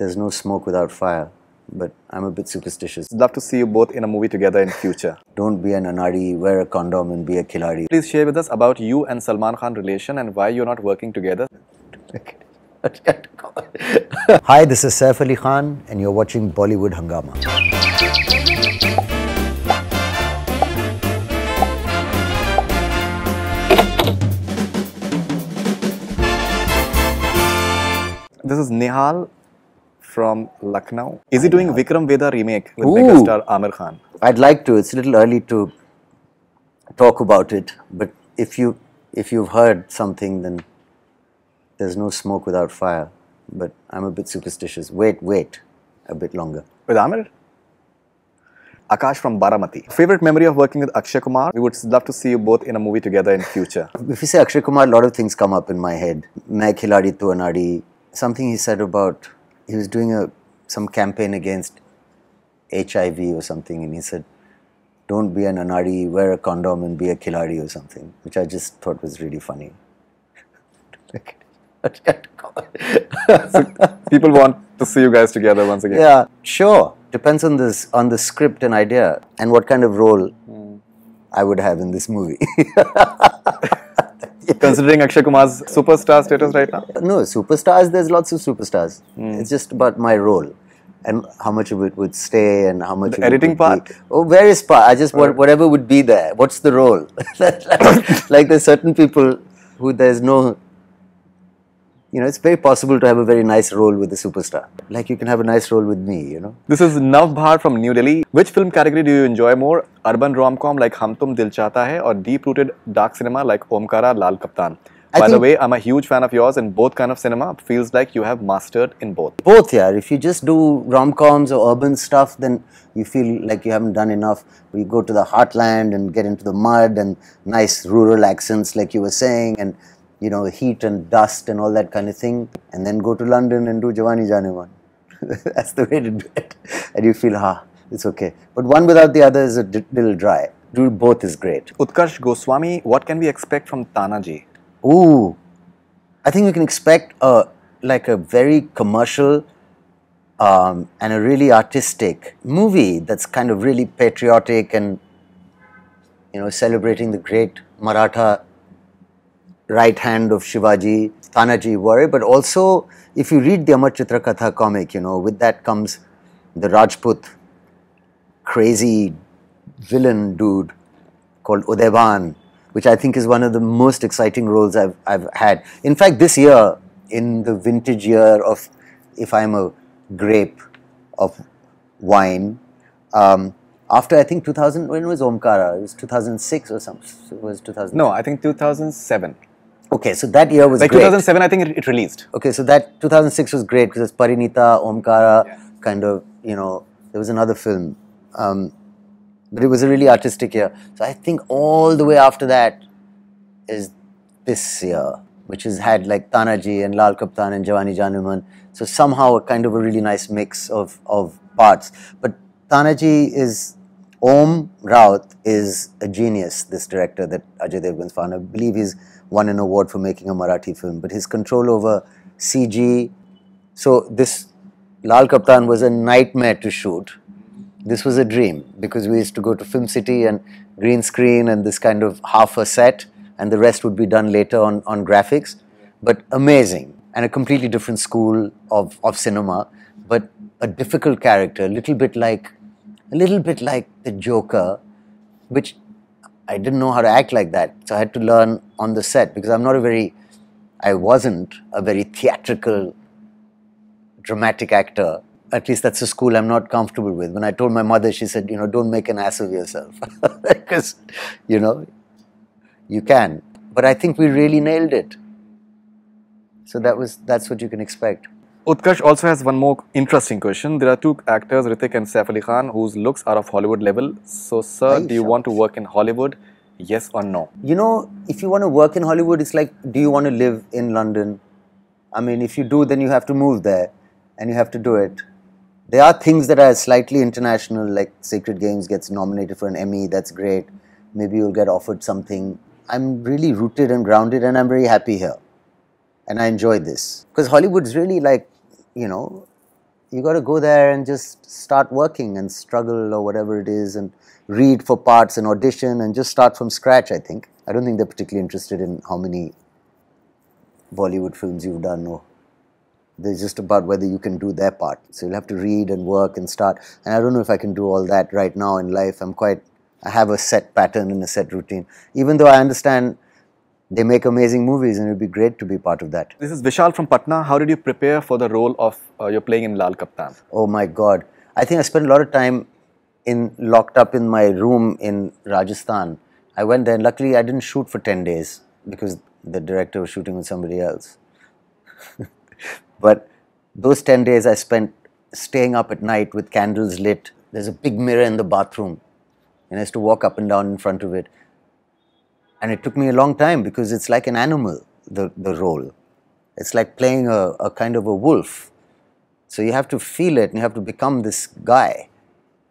there's no smoke without fire. But I'm a bit superstitious. Love to see you both in a movie together in future. Don't be an Anari, wear a condom and be a khiladi. Please share with us about you and Salman Khan relation and why you're not working together. Hi, this is Saif Ali Khan and you're watching Bollywood Hangama. this is Nihal from Lucknow. Is he doing Vikram Veda remake with Ooh. megastar Amir Khan? I'd like to. It's a little early to talk about it, but if you if you've heard something, then there's no smoke without fire. But I'm a bit superstitious. Wait, wait, a bit longer. With Amir? Akash from Baramati. Favorite memory of working with Akshay Kumar? We would love to see you both in a movie together in future. if you say Akshay Kumar, a lot of things come up in my head. Main Khiladi Anadi, something he said about he was doing a some campaign against HIV or something, and he said, "Don't be an anadi, wear a condom, and be a khiladi or something," which I just thought was really funny. so people want to see you guys together once again. Yeah, sure. Depends on this on the script and idea and what kind of role mm. I would have in this movie. considering Akshay Kumar's superstar status right now? No, superstars, there's lots of superstars. Mm. It's just about my role and how much of it would stay and how much the editing part be. oh various part i just whatever would be there what's the role like there's certain people who there's no you know, it's very possible to have a very nice role with a superstar. Like you can have a nice role with me, you know. This is Nav Bhar from New Delhi. Which film category do you enjoy more? Urban rom-com like Hum Tum Dil Chata Hai or deep-rooted dark cinema like Omkara Lal Kaptan? I By the way, I'm a huge fan of yours and both kind of cinema. Feels like you have mastered in both. Both, yeah. If you just do rom-coms or urban stuff, then you feel like you haven't done enough. You go to the heartland and get into the mud and nice rural accents like you were saying and you know, heat and dust and all that kind of thing, and then go to London and do Giovanni Janewan. That's the way to do it. And you feel, ah, it's okay. But one without the other is a little dry. Do both is great. Utkarsh Goswami, what can we expect from Tanaji? Ooh, I think we can expect a like a very commercial um, and a really artistic movie that's kind of really patriotic and you know celebrating the great Maratha right hand of Shivaji, Tanaji were, but also if you read the Chitra Katha comic, you know, with that comes the Rajput crazy villain dude called Udevan, which I think is one of the most exciting roles I've, I've had. In fact, this year, in the vintage year of if I'm a grape of wine, um, after I think 2000, when was Omkara? It was 2006 or something. It was 2000. No, I think 2007. Okay, so that year was like great. 2007, I think it, it, released. Okay, so that 2006 was great because it's Parinita, Omkara, yeah. kind of, you know, there was another film. Um, but it was a really artistic year. So I think all the way after that is this year, which has had like Tanaji and Lal Kaptan and Jawani Januman. So somehow a kind of a really nice mix of, of parts. But Tanaji is Om Raut is a genius, this director that Ajay Devgan's found. I believe he's won an award for making a Marathi film. But his control over CG, so this Lal Kaptan was a nightmare to shoot. This was a dream because we used to go to Film City and green screen and this kind of half a set and the rest would be done later on, on graphics. But amazing and a completely different school of, of cinema, but a difficult character, a little bit like a little bit like the Joker, which I didn't know how to act like that. So I had to learn on the set because I'm not a very, I wasn't a very theatrical, dramatic actor. At least that's a school I'm not comfortable with. When I told my mother, she said, you know, don't make an ass of yourself. because, you know, you can. But I think we really nailed it. So that was, that's what you can expect. Utkarsh also has one more interesting question. There are two actors, Ritik and Saif Ali Khan, whose looks are of Hollywood level. So, sir, do you want to work in Hollywood? Yes or no? You know, if you want to work in Hollywood, it's like, do you want to live in London? I mean, if you do, then you have to move there and you have to do it. There are things that are slightly international, like Sacred Games gets nominated for an Emmy, that's great. Maybe you'll get offered something. I'm really rooted and grounded and I'm very happy here and I enjoy this because Hollywood's really like, you know, you got to go there and just start working and struggle or whatever it is and read for parts and audition and just start from scratch. I think I don't think they're particularly interested in how many Bollywood films you've done or they're just about whether you can do their part. So you'll have to read and work and start. And I don't know if I can do all that right now in life. I'm quite, I have a set pattern and a set routine. Even though I understand they make amazing movies and it would be great to be part of that. This is Vishal from Patna. How did you prepare for the role of uh, you're playing in Lal Kaptan? Oh my God. I think I spent a lot of time in locked up in my room in Rajasthan. I went there and luckily I didn't shoot for 10 days because the director was shooting with somebody else. but those 10 days I spent staying up at night with candles lit. There's a big mirror in the bathroom and I used to walk up and down in front of it. And it took me a long time because it's like an animal, the, the role. It's like playing a, a kind of a wolf. So you have to feel it and you have to become this guy,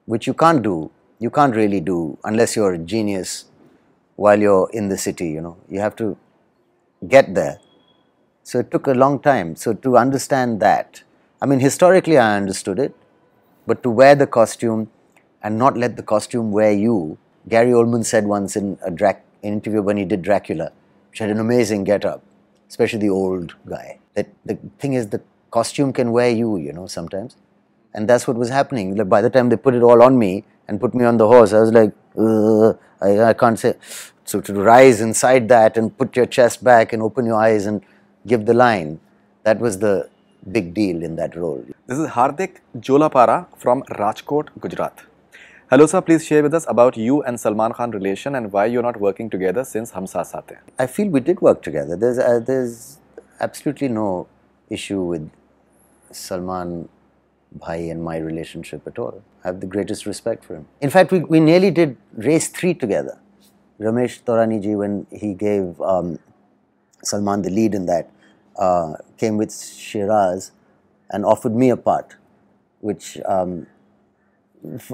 which you can't do. You can't really do unless you're a genius while you're in the city, you know. You have to get there. So it took a long time. So to understand that, I mean, historically I understood it, but to wear the costume and not let the costume wear you, Gary Oldman said once in a drag an interview when he did Dracula, which had an amazing get-up, especially the old guy. That the thing is, the costume can wear you, you know, sometimes, and that's what was happening. Like by the time they put it all on me and put me on the horse, I was like, I, I can't say. So to rise inside that and put your chest back and open your eyes and give the line, that was the big deal in that role. This is Hardik Jolapara from Rajkot, Gujarat. Hello sir, please share with us about you and Salman Khan relation and why you're not working together since Hum Saath Saath I feel we did work together. There's, uh, there's absolutely no issue with Salman Bhai and my relationship at all. I have the greatest respect for him. In fact, we, we nearly did race three together. Ramesh Torani ji, when he gave um, Salman the lead in that, uh, came with Shiraz and offered me a part, which um,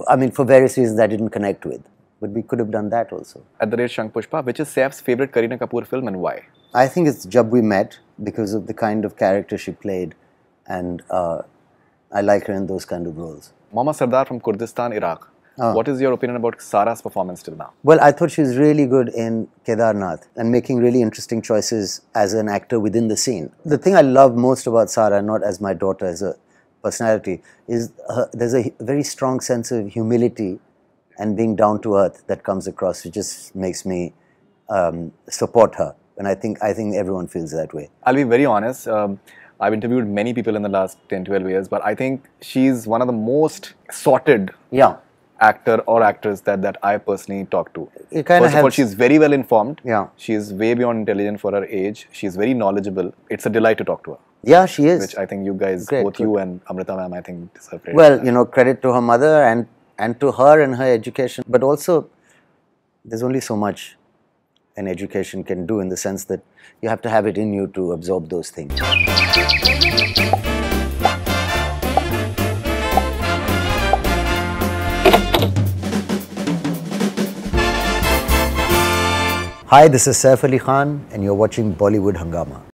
I mean, for various reasons I didn't connect with. But we could have done that also. At the rate Shank Pushpa, which is Saif's favorite Kareena Kapoor film and why? I think it's Jab We Met because of the kind of character she played. And uh, I like her in those kind of roles. Mama Sardar from Kurdistan, Iraq. Oh. What is your opinion about Sara's performance till now? Well, I thought she was really good in Kedarnath and making really interesting choices as an actor within the scene. The thing I love most about Sara, not as my daughter, as a personality is her, uh, there's a very strong sense of humility and being down to earth that comes across, which just makes me um, support her. And I think I think everyone feels that way. I'll be very honest. Um, I've interviewed many people in the last 10, 12 years, but I think she's one of the most sorted yeah. actor or actress that, that I personally talk to. It First of all, she's very well informed. Yeah. She is way beyond intelligent for her age. She's very knowledgeable. It's a delight to talk to her. Yeah, she is. Which I think you guys, Great. both you and Amrita ma'am, I think deserve credit. Well, you know, credit to her mother and and to her and her education, but also there's only so much an education can do in the sense that you have to have it in you to absorb those things. Hi, this is Saif Ali Khan and you're watching Bollywood Hangama.